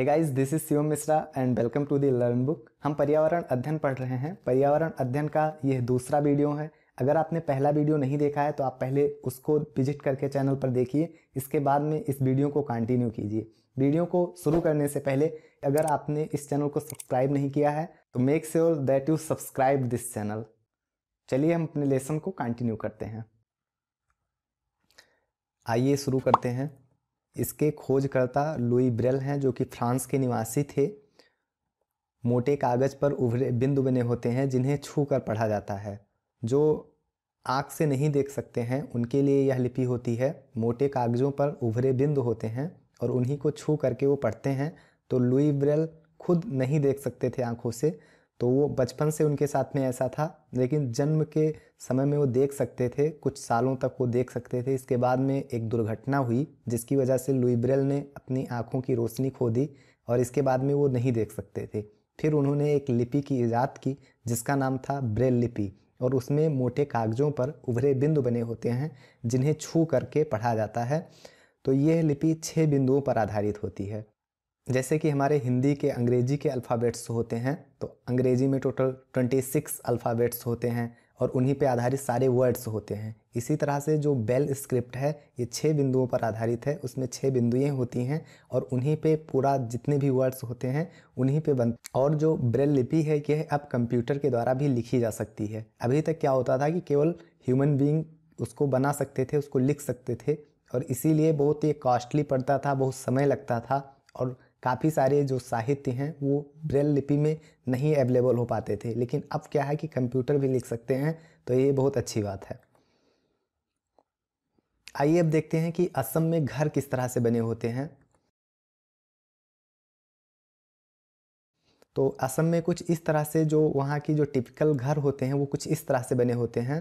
hey guys this is Shivam Mishra and welcome to the learn book हम पर्यावरण अध्ययन पढ़ रहे हैं पर्यावरण अध्ययन का यह दूसरा वीडियो है अगर आपने पहला वीडियो नहीं देखा है तो आप पहले उसको विजिट करके चैनल पर देखिए इसके बाद में इस वीडियो को कंटिन्यू कीजिए वीडियो को शुरू करने से पहले अगर आपने इस चैनल को सब्सक्राइब नहीं किया है तो make sure that you subscribe this channel चलिए हम अपने लेसन को कंटिन्यू करते हैं आइए शुरू करते हैं इसके खोजकर्ता लुई ब्रेल हैं जो कि फ्रांस के निवासी थे मोटे कागज़ पर उभरे बिंदु बने होते हैं जिन्हें छू कर पढ़ा जाता है जो आँख से नहीं देख सकते हैं उनके लिए यह लिपि होती है मोटे कागज़ों पर उभरे बिंदु होते हैं और उन्हीं को छू करके वो पढ़ते हैं तो लुई ब्रेल खुद नहीं देख सकते थे आँखों से तो वो बचपन से उनके साथ में ऐसा था लेकिन जन्म के समय में वो देख सकते थे कुछ सालों तक वो देख सकते थे इसके बाद में एक दुर्घटना हुई जिसकी वजह से लुइब्रेल ने अपनी आँखों की रोशनी खो दी और इसके बाद में वो नहीं देख सकते थे फिर उन्होंने एक लिपि की ईजाद की जिसका नाम था ब्रेल लिपि और उसमें मोटे कागज़ों पर उभरे बिंदु बने होते हैं जिन्हें छू करके पढ़ा जाता है तो यह लिपि छः बिंदुओं पर आधारित होती है जैसे कि हमारे हिंदी के अंग्रेजी के अल्फ़ाबेट्स होते हैं तो अंग्रेजी में टोटल 26 अल्फ़ाबेट्स होते हैं और उन्हीं पे आधारित सारे वर्ड्स होते हैं इसी तरह से जो बेल स्क्रिप्ट है ये छः बिंदुओं पर आधारित है उसमें छः बिंदुएँ होती हैं और उन्हीं पे पूरा जितने भी वर्ड्स होते हैं उन्हीं पे बन और जो ब्रेल लिपि है यह अब कंप्यूटर के द्वारा भी लिखी जा सकती है अभी तक क्या होता था कि केवल ह्यूमन बींग उसको बना सकते थे उसको लिख सकते थे और इसीलिए बहुत ही कॉस्टली पड़ता था बहुत समय लगता था और काफ़ी सारे जो साहित्य हैं वो ब्रेल लिपि में नहीं अवेलेबल हो पाते थे लेकिन अब क्या है कि कंप्यूटर भी लिख सकते हैं तो ये बहुत अच्छी बात है आइए अब देखते हैं कि असम में घर किस तरह से बने होते हैं तो असम में कुछ इस तरह से जो वहाँ की जो टिपिकल घर होते हैं वो कुछ इस तरह से बने होते हैं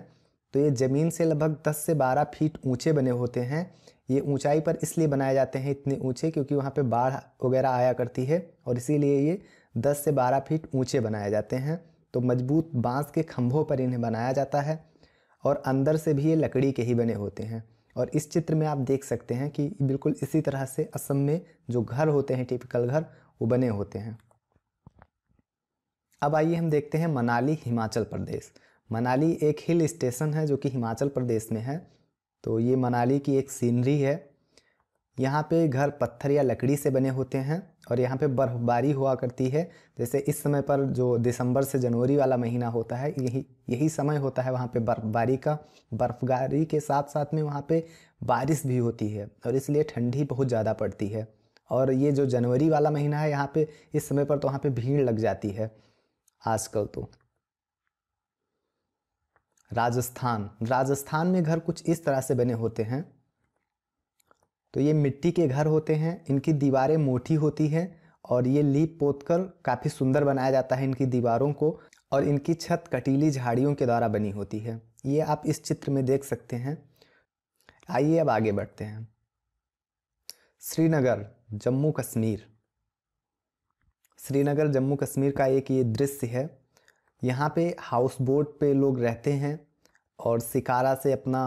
तो ये ज़मीन से लगभग 10 से 12 फीट ऊंचे बने होते हैं ये ऊंचाई पर इसलिए बनाए जाते हैं इतने ऊंचे क्योंकि वहाँ पे बाढ़ वगैरह आया करती है और इसीलिए ये 10 से 12 फीट ऊंचे बनाए जाते हैं तो मजबूत बांस के खंभों पर इन्हें बनाया जाता है और अंदर से भी ये लकड़ी के ही बने होते हैं और इस चित्र में आप देख सकते हैं कि बिल्कुल इसी तरह से असम में जो घर होते हैं टिपिकल घर वो बने होते हैं अब आइए हम देखते हैं मनाली हिमाचल प्रदेश मनाली एक हिल स्टेशन है जो कि हिमाचल प्रदेश में है तो ये मनाली की एक सीनरी है यहाँ पे घर पत्थर या लकड़ी से बने होते हैं और यहाँ पे बर्फ़बारी हुआ करती है जैसे इस समय पर जो दिसंबर से जनवरी वाला महीना होता है यही यही समय होता है वहाँ पे बर्फ़बारी का बर्फ़बारी के साथ साथ में वहाँ पे बारिश भी होती है और इसलिए ठंडी बहुत ज़्यादा पड़ती है और ये जो जनवरी वाला महीना है यहाँ पे इस समय पर तो वहाँ पे भीड़ लग जाती है आजकल तो राजस्थान राजस्थान में घर कुछ इस तरह से बने होते हैं तो ये मिट्टी के घर होते हैं इनकी दीवारें मोटी होती है और ये लीप पोत कर काफ़ी सुंदर बनाया जाता है इनकी दीवारों को और इनकी छत कटीली झाड़ियों के द्वारा बनी होती है ये आप इस चित्र में देख सकते हैं आइए अब आगे बढ़ते हैं श्रीनगर जम्मू कश्मीर श्रीनगर जम्मू कश्मीर का एक ये दृश्य है यहाँ पे हाउस बोट पे लोग रहते हैं और शिकारा से अपना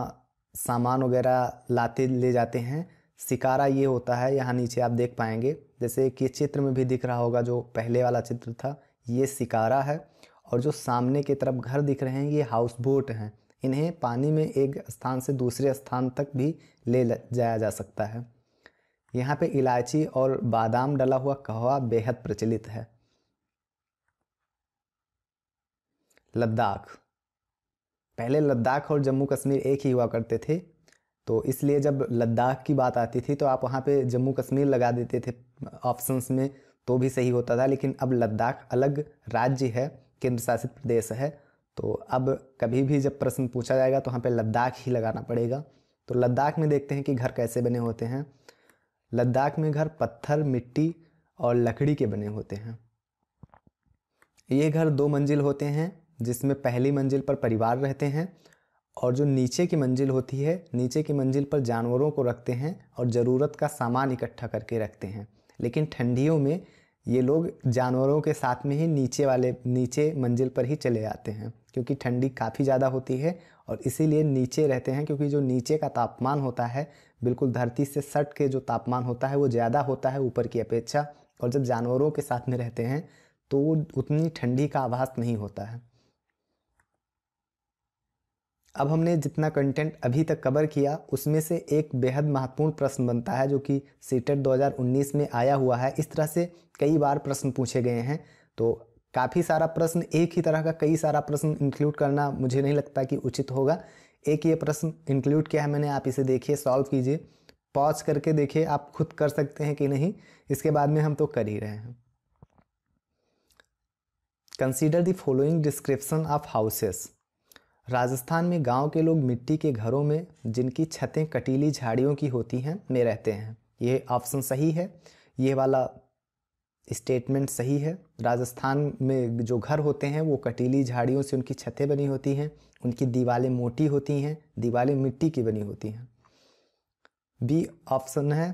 सामान वगैरह लाते ले जाते हैं शिकारा ये होता है यहाँ नीचे आप देख पाएंगे जैसे कि चित्र में भी दिख रहा होगा जो पहले वाला चित्र था ये शिकारा है और जो सामने की तरफ घर दिख रहे हैं ये हाउस बोट हैं इन्हें पानी में एक स्थान से दूसरे स्थान तक भी ले जाया जा सकता है यहाँ पे इलायची और बादाम डला हुआ कहवा बेहद प्रचलित है लद्दाख पहले लद्दाख और जम्मू कश्मीर एक ही हुआ करते थे तो इसलिए जब लद्दाख की बात आती थी तो आप वहाँ पे जम्मू कश्मीर लगा देते थे ऑप्शंस में तो भी सही होता था लेकिन अब लद्दाख अलग राज्य है केंद्र शासित प्रदेश है तो अब कभी भी जब प्रश्न पूछा जाएगा तो वहाँ पे लद्दाख ही लगाना पड़ेगा तो लद्दाख में देखते हैं कि घर कैसे बने होते हैं लद्दाख में घर पत्थर मिट्टी और लकड़ी के बने होते हैं ये घर दो मंजिल होते हैं जिसमें पहली मंजिल पर परिवार रहते हैं और जो नीचे की मंजिल होती है नीचे की मंजिल पर जानवरों को रखते हैं और ज़रूरत का सामान इकट्ठा करके रखते हैं लेकिन ठंडियों में ये लोग जानवरों के साथ में ही नीचे वाले नीचे मंजिल पर ही चले जाते हैं क्योंकि ठंडी काफ़ी ज़्यादा होती है और इसीलिए नीचे रहते हैं क्योंकि जो नीचे का तापमान होता है बिल्कुल धरती से सट के जो तापमान होता है वो ज़्यादा होता है ऊपर की अपेक्षा और जब जानवरों के साथ में रहते हैं तो वो उतनी ठंडी का आभास नहीं होता है अब हमने जितना कंटेंट अभी तक कवर किया उसमें से एक बेहद महत्वपूर्ण प्रश्न बनता है जो कि सीटेट 2019 में आया हुआ है इस तरह से कई बार प्रश्न पूछे गए हैं तो काफ़ी सारा प्रश्न एक ही तरह का कई सारा प्रश्न इंक्लूड करना मुझे नहीं लगता कि उचित होगा एक ये प्रश्न इंक्लूड किया है मैंने आप इसे देखिए सॉल्व कीजिए पॉज करके देखिए आप खुद कर सकते हैं कि नहीं इसके बाद में हम तो कर ही रहे हैं consider the following description of houses Rajasthan में गांव के लोग मिट्टी के घरों में जिनकी छतें कटीली झाड़ियों की होती हैं में रहते हैं ये ऑप्शन सही है ये वाला स्टेटमेंट सही है राजस्थान में जो घर होते हैं वो कटीली झाड़ियों से उनकी छतें बनी होती हैं उनकी दीवारें मोटी होती हैं दीवारें मिट्टी की बनी होती हैं बी ऑप्शन है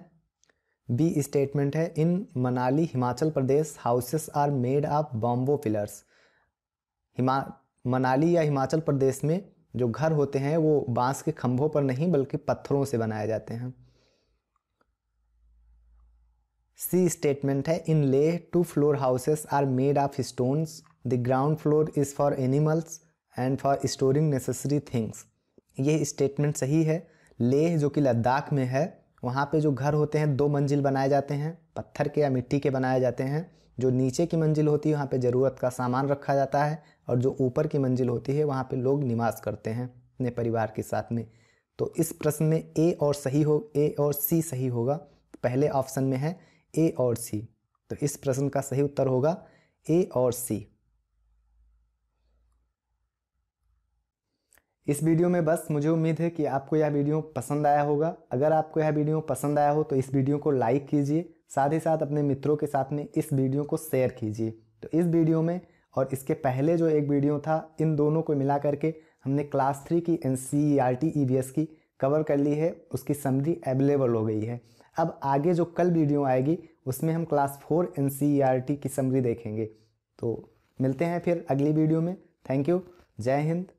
बी स्टेटमेंट है in Manali Himachal Pradesh houses are made of bamboo pillars हिमा मनाली या हिमाचल प्रदेश में जो घर होते हैं वो बांस के खंभों पर नहीं बल्कि पत्थरों से बनाए जाते हैं सी स्टेटमेंट है in Leh two floor houses are made of stones the ground floor is for animals and for storing necessary things ये स्टेटमेंट सही है लेह जो कि लद्दाख में है वहाँ पे जो घर होते हैं दो मंजिल बनाए जाते हैं पत्थर के या मिट्टी के बनाए जाते हैं जो नीचे की मंजिल होती है वहाँ पे ज़रूरत का सामान रखा जाता है और जो ऊपर की मंजिल होती है वहाँ पे लोग निवास करते हैं अपने परिवार के साथ में तो इस प्रश्न में ए और सही हो ए और सी सही होगा पहले ऑप्शन में है ए और सी तो इस प्रश्न का सही उत्तर होगा ए और सी इस वीडियो में बस मुझे उम्मीद है कि आपको यह वीडियो पसंद आया होगा अगर आपको यह वीडियो पसंद आया हो तो इस वीडियो को लाइक कीजिए साथ ही साथ अपने मित्रों के साथ में इस वीडियो को शेयर कीजिए तो इस वीडियो में और इसके पहले जो एक वीडियो था इन दोनों को मिला करके हमने क्लास थ्री की N C R T E V S की कवर कर ली है उसकी समरी अवेलेबल हो गई है अब आगे जो कल वीडियो आएगी उसमें हम class four N C R T की समरी देखेंगे तो मिलते हैं फिर अगली वीडियो में थैंक यू जय हिंद